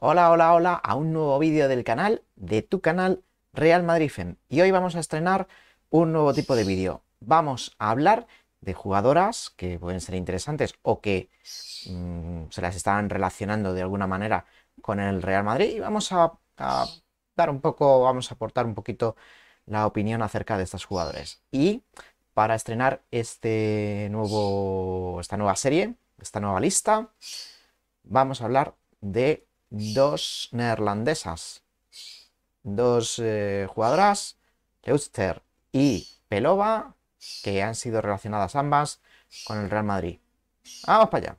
Hola, hola, hola a un nuevo vídeo del canal, de tu canal Real Madrid Fem. Y hoy vamos a estrenar un nuevo tipo de vídeo. Vamos a hablar de jugadoras que pueden ser interesantes o que mm, se las están relacionando de alguna manera con el Real Madrid y vamos a, dar un poco, vamos a aportar un poquito la opinión acerca de estas jugadoras. Y para estrenar este nuevo, esta nueva serie, esta nueva lista, vamos a hablar de dos neerlandesas, dos eh, jugadoras, Leuster y Pelova, que han sido relacionadas ambas con el Real Madrid. Vamos para allá.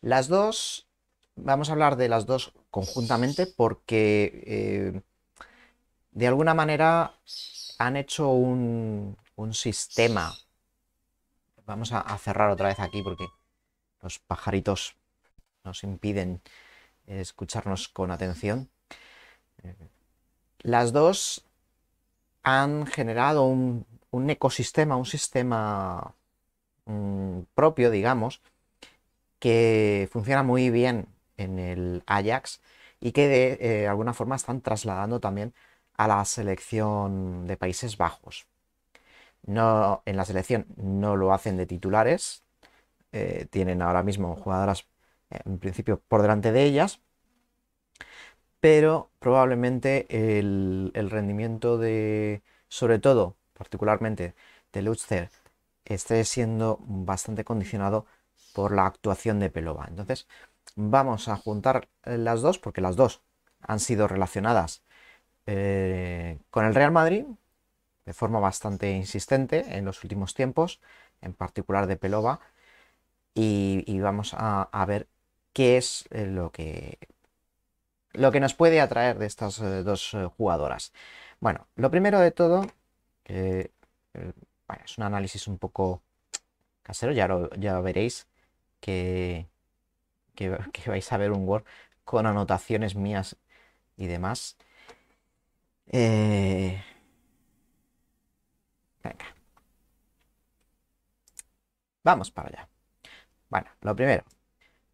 Las dos, vamos a hablar de las dos conjuntamente porque eh, de alguna manera han hecho un, sistema. Vamos a, cerrar otra vez aquí porque los pajaritos nos impiden escucharnos con atención. Eh, las dos han generado un, ecosistema, un sistema mm, propio, digamos, que funciona muy bien en el Ajax y que de eh, alguna forma están trasladando también la selección de Países Bajos. No, en la selección no lo hacen de titulares, eh, tienen ahora mismo jugadoras eh, en principio por delante de ellas, pero probablemente el, rendimiento de, sobre todo, particularmente de Lutzer, esté siendo bastante condicionado por la actuación de Pelova. Entonces, vamos a juntar las dos, porque las dos han sido relacionadas eh, con el Real Madrid de forma bastante insistente en los últimos tiempos, en particular de Pelova, y, vamos a, ver qué es eh, lo que, lo que nos puede atraer de estas eh, dos jugadoras. Bueno, lo primero de todo, es un análisis un poco casero, ya lo, ya veréis que, que vais a ver un Word con anotaciones mías y demás. Eh, venga. Vamos para allá. Bueno, lo primero.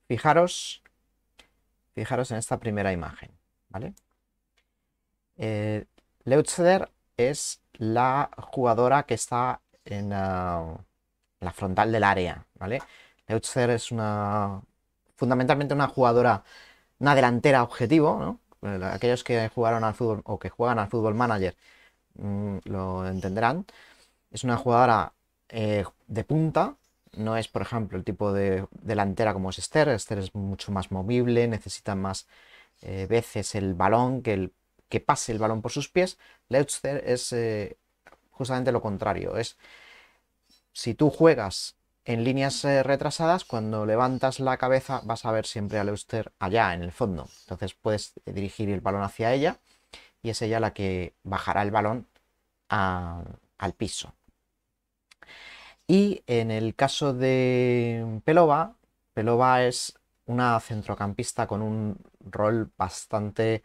Fijaros. Fijaros en esta primera imagen. ¿Vale? Eh, es la jugadora que está en ah, la frontal del área. ¿Vale? Leutzeder es una. Fundamentalmente una jugadora. Una delantera objetivo, ¿no? Eh, aquellos que jugaron al fútbol o que juegan al fútbol manager mm, lo entenderán. Es una jugadora eh, de punta, no es, por ejemplo, el tipo de delantera como es Esther. Esther es mucho más movible, necesita más eh, veces el balón, que, el, que pase el balón por sus pies. Leutster es justamente lo contrario. Es si tú juegas en líneas eh, retrasadas, cuando levantas la cabeza vas a ver siempre a Leuster allá, en el fondo. Entonces puedes eh, dirigir el balón hacia ella y es ella la que bajará el balón al piso. Y en el caso de Pelova, Pelova es una centrocampista con un rol bastante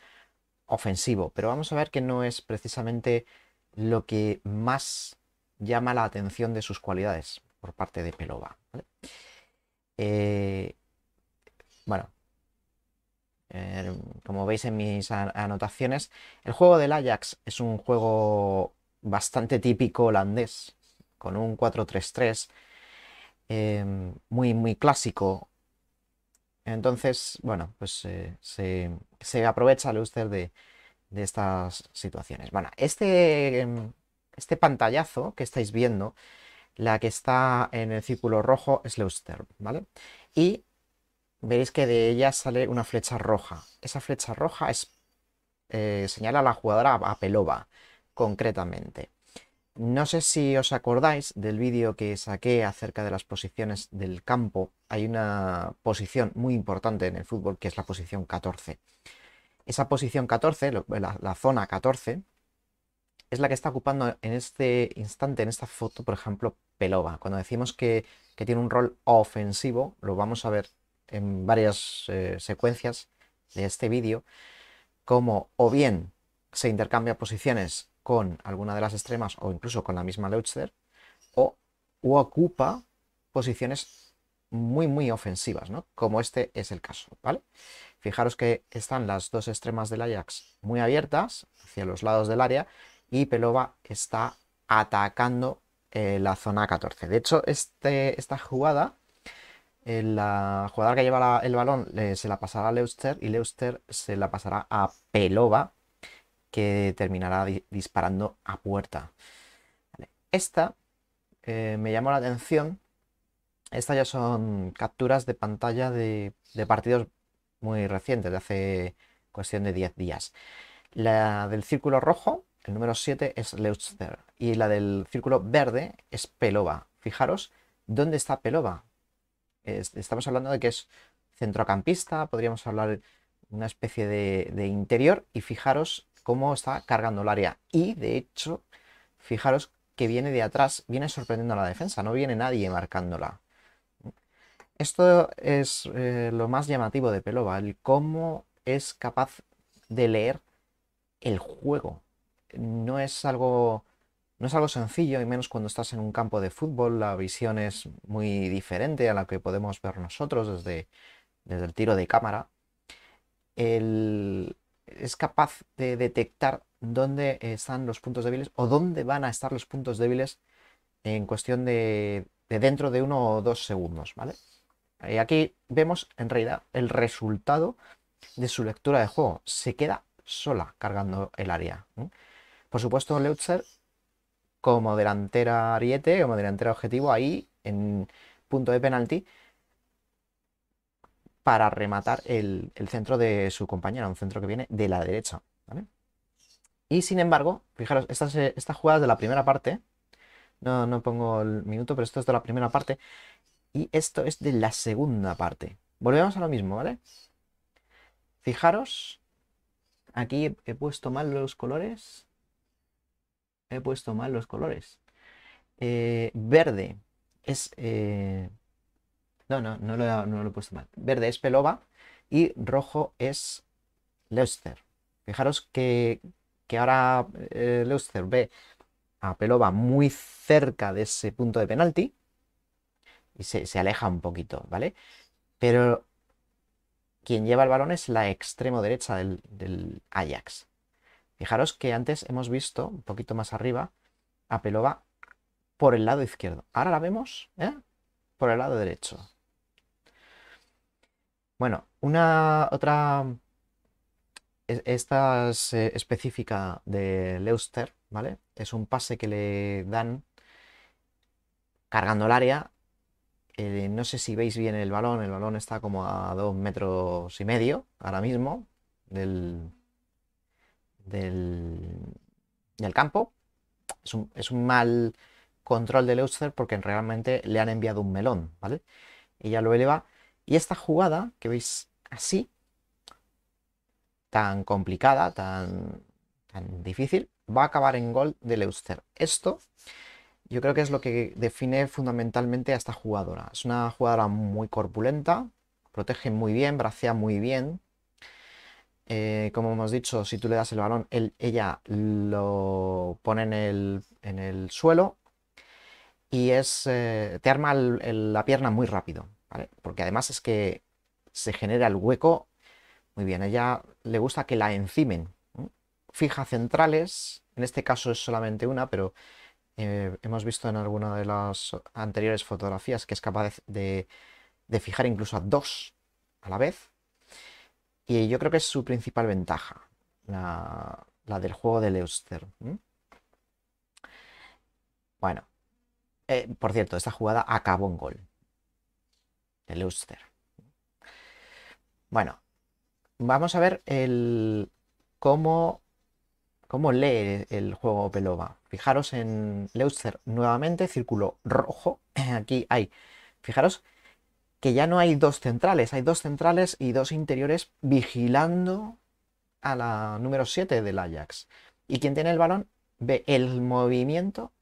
ofensivo, pero vamos a ver que no es precisamente lo que más llama la atención de sus cualidades por parte de Pelova. Eh, bueno, eh, como veis en mis anotaciones, el juego del Ajax es un juego bastante típico holandés, con un 4-3-3, em, muy, muy clásico. Entonces, bueno, pues eh, se, se, aprovecha el de, de estas situaciones. Bueno, este, em, este pantallazo que estáis viendo la que está en el círculo rojo es Leuster, ¿vale? Y veréis que de ella sale una flecha roja. Esa flecha roja es, eh, señala a la jugadora Apelova, concretamente. No sé si os acordáis del vídeo que saqué acerca de las posiciones del campo. Hay una posición muy importante en el fútbol que es la posición 14. Esa posición 14, la, la zona 14, es la que está ocupando en este instante, en esta foto, por ejemplo, Pelova. Cuando decimos que, tiene un rol ofensivo, lo vamos a ver en varias eh, secuencias de este vídeo, como o bien se intercambia posiciones con alguna de las extremas o incluso con la misma Leuchter, o, ocupa posiciones muy, muy ofensivas, ¿no? Como este es el caso, ¿vale? Fijaros que están las dos extremas del Ajax muy abiertas hacia los lados del área y Pelova está atacando eh, la zona 14. De hecho, este, esta jugada, eh, la jugadora que lleva el balón se la pasará a Leuster y Leuster se la pasará a Pelova, que terminará disparando a puerta. Esta eh, me llamó la atención. Estas ya son capturas de pantalla de, de partidos muy recientes, de hace cuestión de 10 días. La del círculo rojo, el número 7 es Leutster Y la del círculo verde es Pelova. Fijaros, ¿dónde está Pelova? estamos hablando de que es centrocampista, podríamos hablar una especie de, interior. Y fijaros cómo está cargando el área. Y de hecho, fijaros que viene de atrás, viene sorprendiendo a la defensa, no viene nadie marcándola. Esto es eh, lo más llamativo de Pelova, el cómo es capaz de leer el juego no es algo no es algo sencillo y menos cuando estás en un campo de fútbol la visión es muy diferente a la que podemos ver nosotros desde, desde el tiro de cámara es capaz de detectar dónde están los puntos débiles o dónde van a estar los puntos débiles en cuestión de, de dentro de uno o dos segundos vale y aquí vemos en realidad el resultado de su lectura de juego se queda sola cargando el área. Por supuesto, Leutzer como delantera ariete, como delantera objetivo, ahí en punto de penalti para rematar el, centro de su compañera, un centro que viene de la derecha. ¿vale? Y sin embargo, fijaros, estas, estas jugadas de la primera parte, no, no pongo el minuto, pero esto es de la primera parte, y esto es de la segunda parte. Volvemos a lo mismo, ¿vale? Fijaros, aquí he puesto mal los colores he puesto mal los colores. Eh, verde es... Eh, no, no, no lo, he puesto mal. Verde es Pelova y rojo es Leuster. Fijaros que, que ahora eh, Leuster ve a Pelova muy cerca de ese punto de penalti y se, aleja un poquito, ¿vale? Pero quien lleva el balón es la extremo derecha del Ajax. Fijaros que antes hemos visto, un poquito más arriba, a Pelova por el lado izquierdo. Ahora la vemos ¿eh? por el lado derecho. Bueno, una otra... E-, esta es eh, específica de Leuster, ¿vale? Es un pase que le dan cargando el área. Eh, no sé si veis bien el balón, el balón está como a dos metros y medio ahora mismo del, del, campo. Es un, mal control de Leuster porque realmente le han enviado un melón, ¿vale? Y lo eleva. Y esta jugada que veis así, tan complicada, tan, tan difícil, va a acabar en gol de Leuster Esto yo creo que es lo que define fundamentalmente a esta jugadora. Es una jugadora muy corpulenta, protege muy bien, bracea muy bien, eh, como hemos dicho, si tú le das el balón, ella lo pone en el, suelo y eh, te arma la pierna muy rápido, Porque además es que se genera el hueco. Muy bien, a ella le gusta que la encimen. Fija centrales, en este caso es solamente una, pero eh, hemos visto en alguna de las anteriores fotografías que es capaz de fijar incluso a dos a la vez y yo creo que es su principal ventaja, la, del juego de Leuster. Bueno, eh, por cierto, esta jugada acabó en gol de Leuster. Bueno, vamos a ver el, cómo, lee el juego Pelova. Fijaros en Leuster nuevamente, círculo rojo. Aquí hay, fijaros, que ya no hay dos centrales, hay dos centrales y dos interiores vigilando a la número 7 del Ajax. Y quien tiene el balón ve el movimiento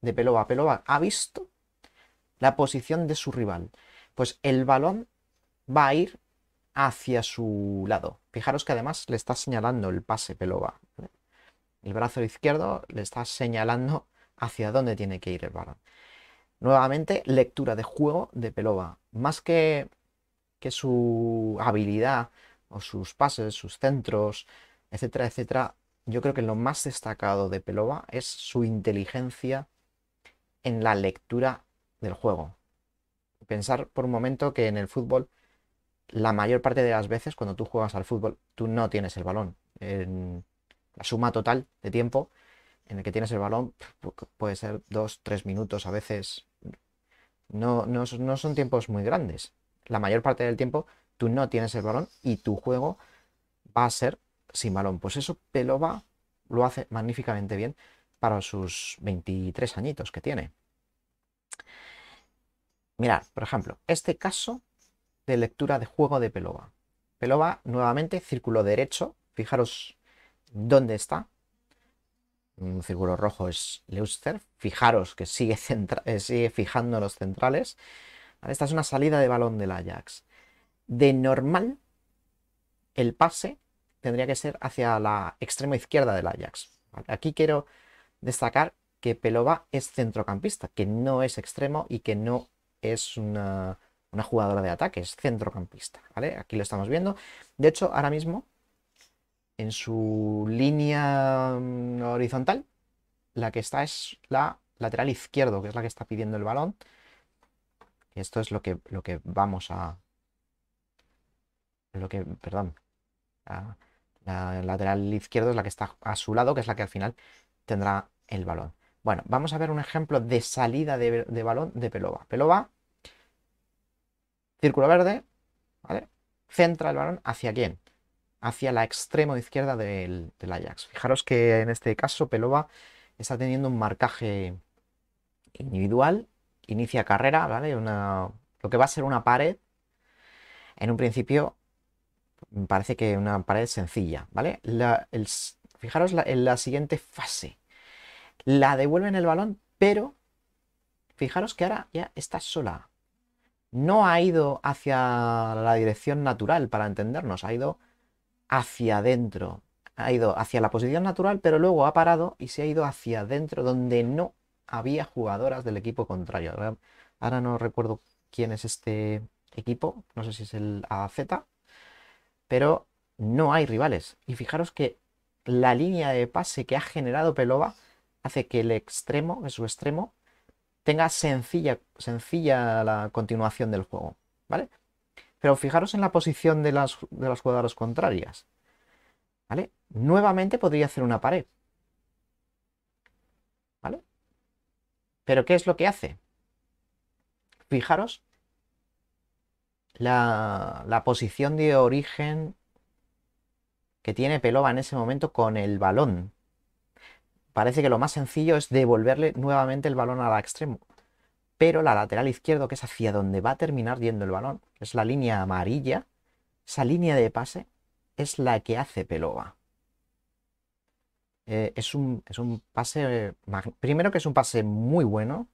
de Pelova. Pelova ha visto la posición de su rival. Pues el balón va a ir hacia su lado. Fijaros que además le está señalando el pase Pelova. El brazo izquierdo le está señalando hacia dónde tiene que ir el balón. Nuevamente, lectura de juego de Pelova. Más que, su habilidad o sus pases, sus centros, etcétera, etcétera, yo creo que lo más destacado de Pelova es su inteligencia en la lectura del juego. Pensar por un momento que en el fútbol, la mayor parte de las veces cuando tú juegas al fútbol, tú no tienes el balón. la suma total de tiempo en el que tienes el balón puede ser dos, tres minutos, a veces no, son tiempos muy grandes. La mayor parte del tiempo tú no tienes el balón y tu juego va a ser sin balón. Pues eso Pelova lo hace magníficamente bien para sus 23 añitos que tiene. Mirad, por ejemplo, este caso de lectura de juego de Pelova. Pelova nuevamente círculo derecho, fijaros dónde está, un círculo rojo es Leuster. Fijaros que sigue, eh, sigue fijando los centrales. Esta es una salida de balón del Ajax. De normal, el pase tendría que ser hacia la extrema izquierda del Ajax. Aquí quiero destacar que Pelova es centrocampista, que no es extremo y que no es una, jugadora de ataque, es centrocampista. Aquí lo estamos viendo. De hecho, ahora mismo en su línea mm, horizontal, la que está es la lateral izquierdo, que es la que está pidiendo el balón. esto es lo que, lo que vamos a... Lo que, perdón. La, lateral izquierdo es la que está a su lado, que es la que al final tendrá el balón. Bueno, vamos a ver un ejemplo de salida de, de balón de Pelova. Pelova, círculo verde, ¿vale? Centra el balón hacia quién? hacia la extremo izquierda del, Ajax. Fijaros que en este caso Pelova está teniendo un marcaje individual, inicia carrera, ¿vale? lo que va a ser una pared, en un principio Me parece que una pared sencilla, ¿vale? fijaros en la siguiente fase, la devuelven el balón, pero fijaros que ahora ya está sola. No ha ido hacia la dirección natural, para entendernos, ha ido hacia adentro. Ha ido hacia la posición natural, pero luego ha parado y se ha ido hacia adentro donde no había jugadoras del equipo contrario. Ahora, no recuerdo quién es este equipo, no sé si es el AZ, pero no hay rivales. Y fijaros que la línea de pase que ha generado Pelova hace que el extremo, en su extremo, tenga sencilla, sencilla la continuación del juego. ¿Vale? Pero fijaros en la posición de las, de contrarias. ¿Vale? Nuevamente podría hacer una pared. ¿Vale? Pero ¿qué es lo que hace? Fijaros la, posición de origen que tiene Pelova en ese momento con el balón. Parece que lo más sencillo es devolverle nuevamente el balón a la extremo, pero la lateral izquierdo, que es hacia donde va a terminar yendo el balón, es la línea amarilla, esa línea de pase es la que hace Pelova. Eh, es, un, pase, primero que es un pase muy bueno,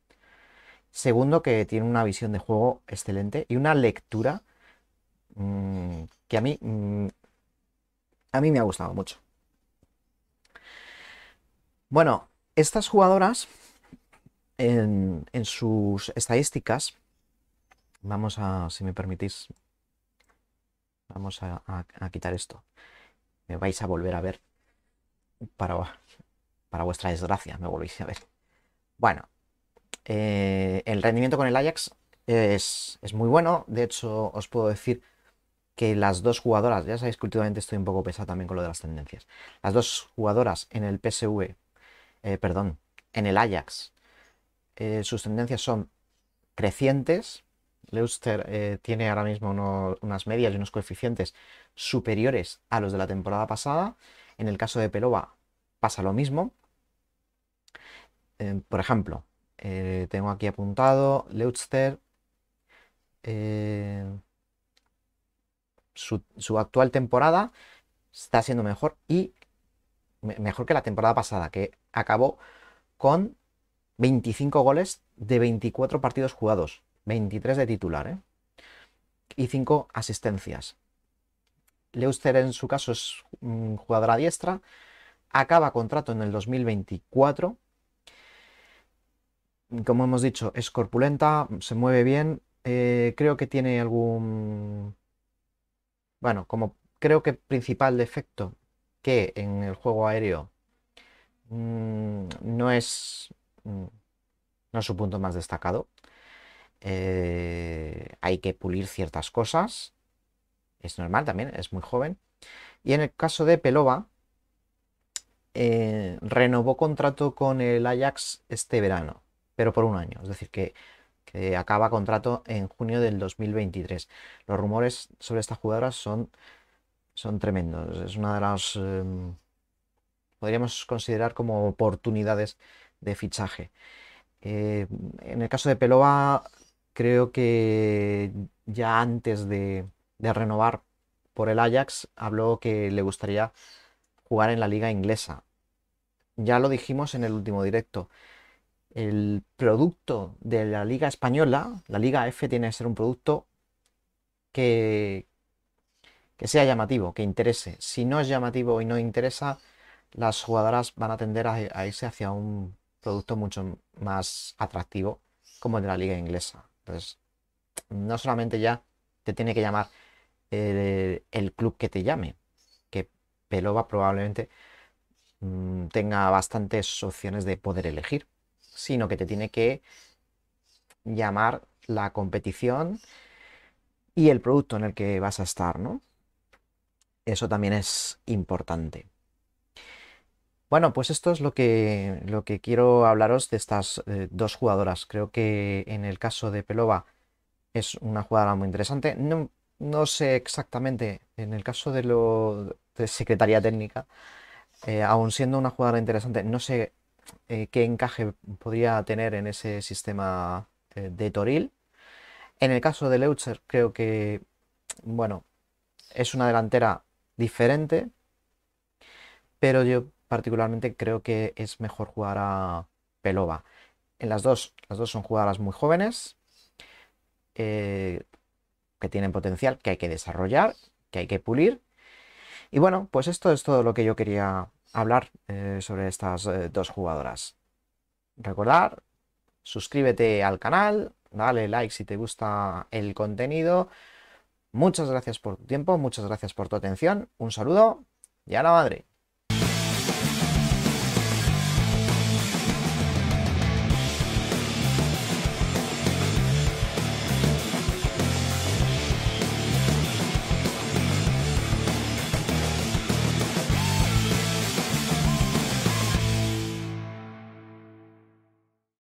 segundo que tiene una visión de juego excelente y una lectura mm, que a mí, mm, a mí me ha gustado mucho. Bueno, estas jugadoras en, sus estadísticas, vamos a, si me permitís, vamos a, quitar esto. Me vais a volver a ver para, para vuestra desgracia, me volvéis a ver. Bueno, eh, el rendimiento con el Ajax es, muy bueno. De hecho, os puedo decir que las dos jugadoras, ya sabéis que últimamente estoy un poco pesado también con lo de las tendencias. Las dos jugadoras en el PSV, eh, perdón, en el Ajax eh, sus tendencias son crecientes. Leuster eh, tiene ahora mismo unas medias y unos coeficientes superiores a los de la temporada pasada. En el caso de Pelova pasa lo mismo. Eh, por ejemplo, tengo aquí apuntado Leuster. Su, su actual temporada está siendo mejor y mejor que la temporada pasada, que acabó con 25 goles de 24 partidos jugados, 23 de titular, ¿eh? y 5 asistencias. Leuster en su caso es jugadora diestra, acaba contrato en el 2024. Como hemos dicho, es corpulenta, se mueve bien, eh, creo que tiene algún... Bueno, como creo que principal defecto que en el juego aéreo mm, no es Mm, no es su punto más destacado. Eh, hay que pulir ciertas cosas. Es normal también, es muy joven. Y en el caso de Pelova, eh, renovó contrato con el Ajax este verano, pero por un año. Es decir, que, acaba contrato en junio del 2023. Los rumores sobre esta jugadora son, son tremendos. Es una de las... Em, podríamos considerar como oportunidades de fichaje. Eh, en el caso de Pelova, creo que ya antes de, renovar por el Ajax, habló que le gustaría jugar en la liga inglesa. Ya lo dijimos en el último directo. El producto de la liga española, la liga F, tiene que ser un producto que, que sea llamativo, que interese. Si no es llamativo y no interesa, las jugadoras van a tender a irse hacia un producto mucho más atractivo como el de la liga inglesa. Entonces, no solamente ya te tiene que llamar eh, el, club que te llame, que Pelova probablemente mm, tenga bastantes opciones de poder elegir, sino que te tiene que llamar la competición y el producto en el que vas a estar, ¿no? Eso también es importante. Bueno, pues esto es lo que, lo que quiero hablaros de estas eh, dos jugadoras. Creo que en el caso de Pelova es una jugadora muy interesante. No, sé exactamente, en el caso de, lo, Secretaría Técnica, eh, aún siendo una jugadora interesante, no sé eh, qué encaje podría tener en ese sistema de Toril. En el caso de Leutzer, creo que, bueno, es una delantera diferente, pero yo particularmente creo que es mejor jugar a Pelova. En las dos, las dos son jugadoras muy jóvenes, eh, que tienen potencial, que hay que desarrollar, que hay que pulir. Y bueno, pues esto es todo lo que yo quería hablar eh, sobre estas eh, dos jugadoras. Recordar, suscríbete al canal, dale like si te gusta el contenido. Muchas gracias por tu tiempo, muchas gracias por tu atención. Un saludo y a la madre.